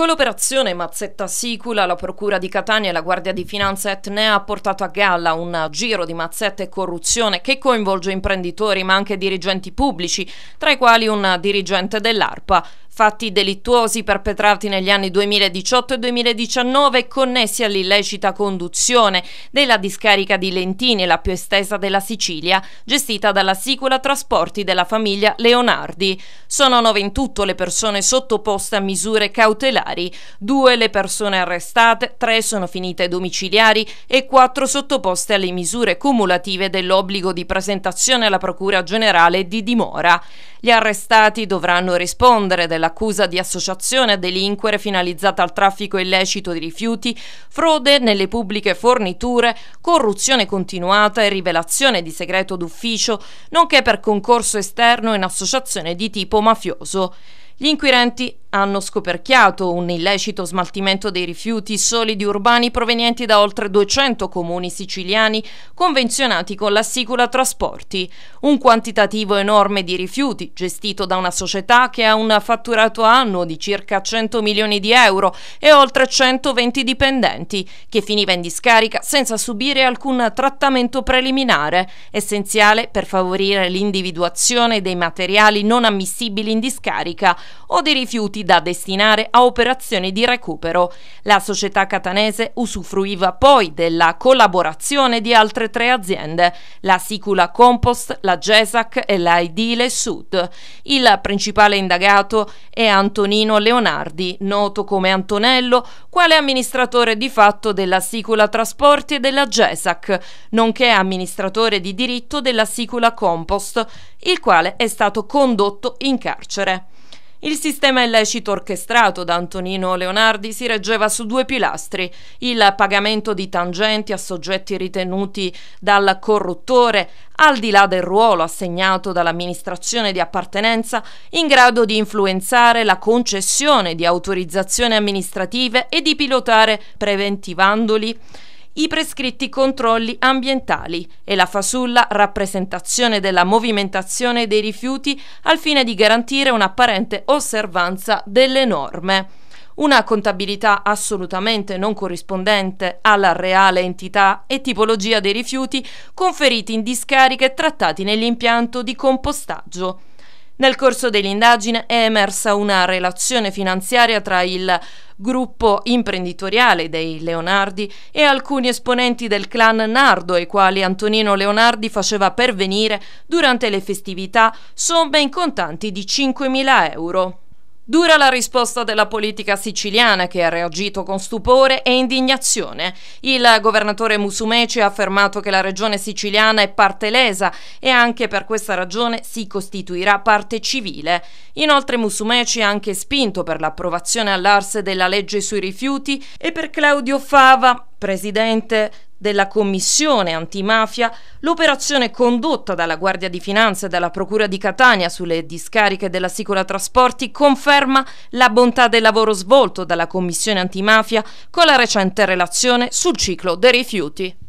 Con l'operazione Mazzetta Sicula, la Procura di Catania e la Guardia di Finanza Etnea ha portato a galla un giro di mazzette e corruzione che coinvolge imprenditori ma anche dirigenti pubblici, tra i quali un dirigente dell'ARPA fatti delittuosi perpetrati negli anni 2018 e 2019 connessi all'illecita conduzione della discarica di Lentini, la più estesa della Sicilia, gestita dalla Sicula Trasporti della famiglia Leonardi. Sono nove in tutto le persone sottoposte a misure cautelari, due le persone arrestate, tre sono finite domiciliari e quattro sottoposte alle misure cumulative dell'obbligo di presentazione alla Procura Generale di dimora. Gli arrestati dovranno rispondere dell'accusa di associazione a delinquere finalizzata al traffico illecito di rifiuti, frode nelle pubbliche forniture, corruzione continuata e rivelazione di segreto d'ufficio, nonché per concorso esterno in associazione di tipo mafioso. Gli inquirenti hanno scoperchiato un illecito smaltimento dei rifiuti solidi urbani provenienti da oltre 200 comuni siciliani convenzionati con la Sicula Trasporti, un quantitativo enorme di rifiuti gestito da una società che ha un fatturato annuo di circa 100 milioni di euro e oltre 120 dipendenti, che finiva in discarica senza subire alcun trattamento preliminare, essenziale per favorire l'individuazione dei materiali non ammissibili in discarica o di rifiuti da destinare a operazioni di recupero. La società catanese usufruiva poi della collaborazione di altre tre aziende, la Sicula Compost, la Gesac e la Edile Sud. Il principale indagato è Antonino Leonardi, noto come Antonello, quale amministratore di fatto della Sicula Trasporti e della Gesac, nonché amministratore di diritto della Sicula Compost, il quale è stato condotto in carcere. Il sistema illecito orchestrato da Antonino Leonardi si reggeva su due pilastri, il pagamento di tangenti a soggetti ritenuti dal corruttore, al di là del ruolo assegnato dall'amministrazione di appartenenza, in grado di influenzare la concessione di autorizzazioni amministrative e di pilotare preventivandoli i prescritti controlli ambientali e la fasulla rappresentazione della movimentazione dei rifiuti al fine di garantire un'apparente osservanza delle norme una contabilità assolutamente non corrispondente alla reale entità e tipologia dei rifiuti conferiti in discariche e trattati nell'impianto di compostaggio. Nel corso dell'indagine è emersa una relazione finanziaria tra il gruppo imprenditoriale dei Leonardi e alcuni esponenti del clan Nardo ai quali Antonino Leonardi faceva pervenire durante le festività somme in contanti di 5.000 euro. Dura la risposta della politica siciliana che ha reagito con stupore e indignazione. Il governatore Musumeci ha affermato che la regione siciliana è parte lesa e anche per questa ragione si costituirà parte civile. Inoltre Musumeci ha anche spinto per l'approvazione all'Arse della legge sui rifiuti e per Claudio Fava, presidente della Commissione antimafia l'operazione condotta dalla Guardia di Finanza e dalla Procura di Catania sulle discariche della Sicola Trasporti conferma la bontà del lavoro svolto dalla Commissione antimafia con la recente relazione sul ciclo dei rifiuti.